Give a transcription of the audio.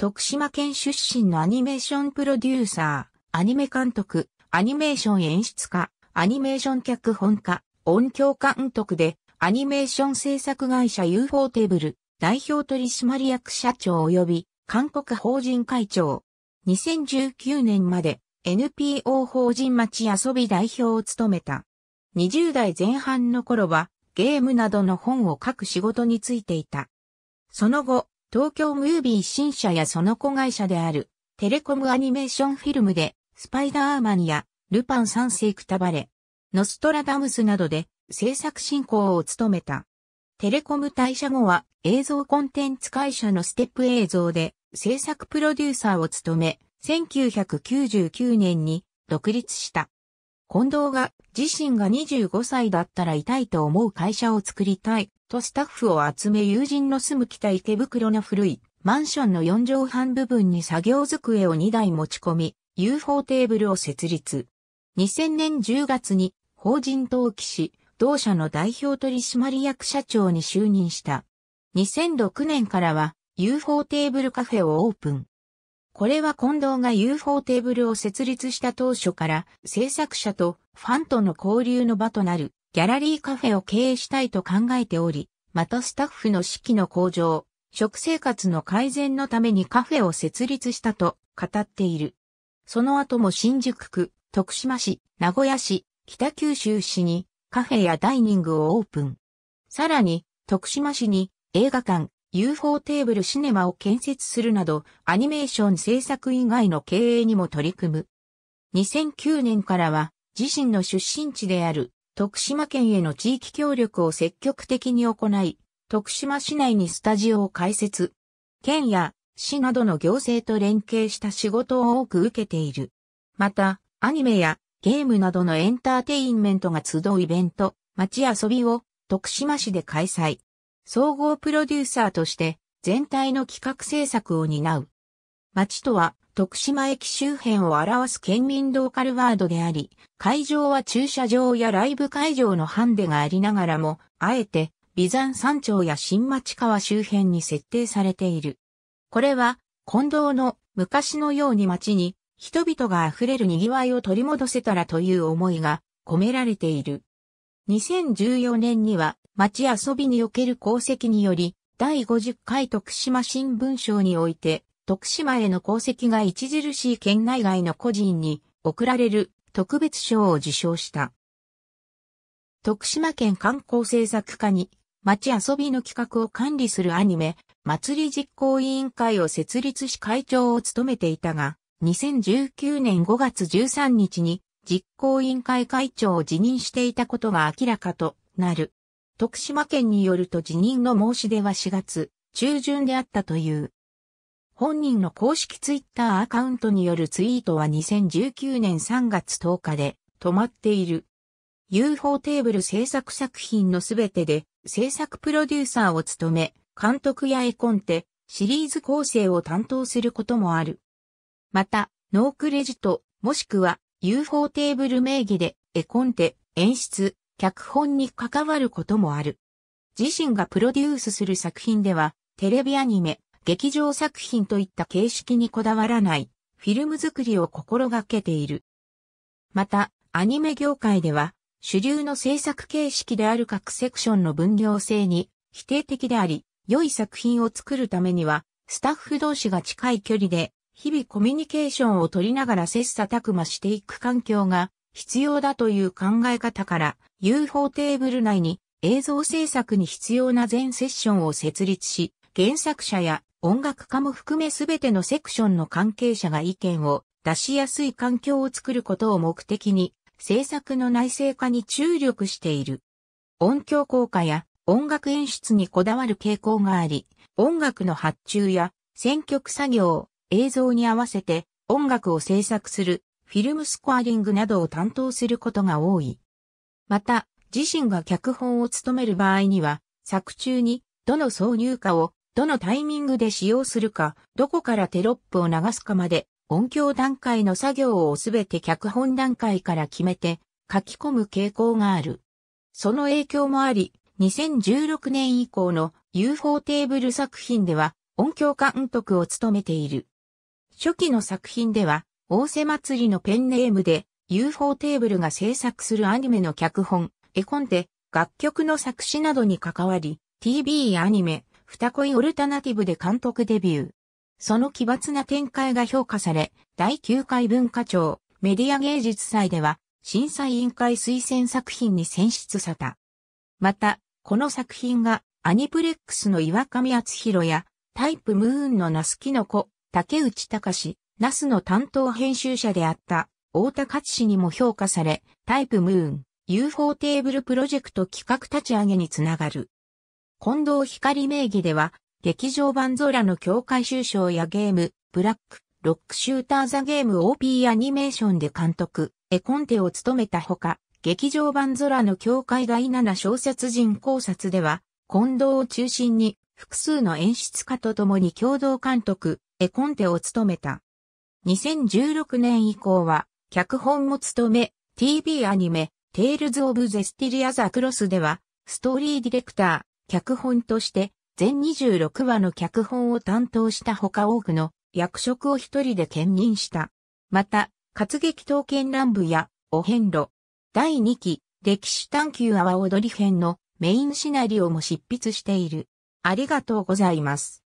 徳島県出身のアニメーションプロデューサー、アニメ監督、アニメーション演出家、アニメーション脚本家、音響監督で、アニメーション制作会社 UFO テーブル、代表取締役社長及び、韓国法人会長。2019年まで NPO 法人町遊び代表を務めた。20代前半の頃はゲームなどの本を書く仕事についていた。その後、東京ムービー新社やその子会社である、テレコムアニメーションフィルムで、スパイダーマンや、ルパン三世くたばれ、ノストラダムスなどで、制作進行を務めた。テレコム退社後は、映像コンテンツ会社のステップ映像で、制作プロデューサーを務め、1999年に独立した。近藤が自身が25歳だったら痛いと思う会社を作りたいとスタッフを集め友人の住む北池袋の古いマンションの4畳半部分に作業机を2台持ち込み UFO テーブルを設立。2000年10月に法人登記し同社の代表取締役社長に就任した。2006年からは UFO テーブルカフェをオープン。これは近藤が UFO テーブルを設立した当初から制作者とファンとの交流の場となるギャラリーカフェを経営したいと考えており、またスタッフの士気の向上、食生活の改善のためにカフェを設立したと語っている。その後も新宿区、徳島市、名古屋市、北九州市にカフェやダイニングをオープン。さらに、徳島市に映画館、UFO テーブルシネマを建設するなど、アニメーション制作以外の経営にも取り組む。2009年からは、自身の出身地である、徳島県への地域協力を積極的に行い、徳島市内にスタジオを開設。県や市などの行政と連携した仕事を多く受けている。また、アニメやゲームなどのエンターテインメントが集うイベント、街遊びを徳島市で開催。総合プロデューサーとして全体の企画制作を担う。町とは徳島駅周辺を表す県民ローカルワードであり、会場は駐車場やライブ会場のハンデがありながらも、あえて、美山山頂や新町川周辺に設定されている。これは、近藤の昔のように町に人々が溢れる賑わいを取り戻せたらという思いが込められている。2014年には町遊びにおける功績により、第50回徳島新聞賞において、徳島への功績が著しい県内外の個人に贈られる特別賞を受賞した。徳島県観光政策課に町遊びの企画を管理するアニメ、祭り実行委員会を設立し会長を務めていたが、2019年5月13日に実行委員会会長を辞任していたことが明らかとなる。徳島県によると辞任の申し出は4月中旬であったという。本人の公式ツイッターアカウントによるツイートは2019年3月10日で止まっている。UFO テーブル制作作品のすべてで制作プロデューサーを務め、監督や絵コンテ、シリーズ構成を担当することもある。また、ノークレジット、もしくは UFO テーブル名義で絵コンテ、演出、脚本に関わることもある。自身がプロデュースする作品では、テレビアニメ、劇場作品といった形式にこだわらない、フィルム作りを心がけている。また、アニメ業界では、主流の制作形式である各セクションの分業制に否定的であり、良い作品を作るためには、スタッフ同士が近い距離で、日々コミュニケーションを取りながら切磋琢磨していく環境が必要だという考え方から UFO テーブル内に映像制作に必要な全セッションを設立し、原作者や音楽家も含めすべてのセクションの関係者が意見を出しやすい環境を作ることを目的に制作の内製化に注力している。音響効果や音楽演出にこだわる傾向があり、音楽の発注や選曲作業、映像に合わせて音楽を制作するフィルムスコアリングなどを担当することが多い。また、自身が脚本を務める場合には、作中にどの挿入歌をどのタイミングで使用するか、どこからテロップを流すかまで、音響段階の作業をすべて脚本段階から決めて書き込む傾向がある。その影響もあり、2016年以降の UFO テーブル作品では音響監督を務めている。初期の作品では大瀬祭りのペンネームで UFO テーブルが制作するアニメの脚本、絵コンテ、楽曲の作詞などに関わり、TV アニメ、二恋オルタナティブで監督デビュー。その奇抜な展開が評価され、第9回文化庁メディア芸術祭では、審査委員会推薦作品に選出された。また、この作品がアニプレックスの岩上厚弘や、タイプムーンのナスキノコ、竹内隆、ナスの担当編集者であった大田勝氏にも評価され、タイプムーン UFO テーブルプロジェクト企画立ち上げにつながる。近藤光名義では、劇場版ゾラの境界収賞やゲーム、ブラック、ロックシューターザゲーム OP アニメーションで監督、絵コンテを務めたほか、劇場版ゾラの境界第7小説人考察では、近藤を中心に複数の演出家と共に共同監督、絵コンテを務めた。2016年以降は、脚本も務め、TV アニメ、テイルズ・オブ・ゼスティリア・ザ・クロスでは、ストーリーディレクター、脚本として、全26話の脚本を担当した他多くの役職を一人で兼任した。また、活劇刀剣乱舞や、お遍路、第2期、歴史探求阿波踊り編のメインシナリオも執筆している。ありがとうございます。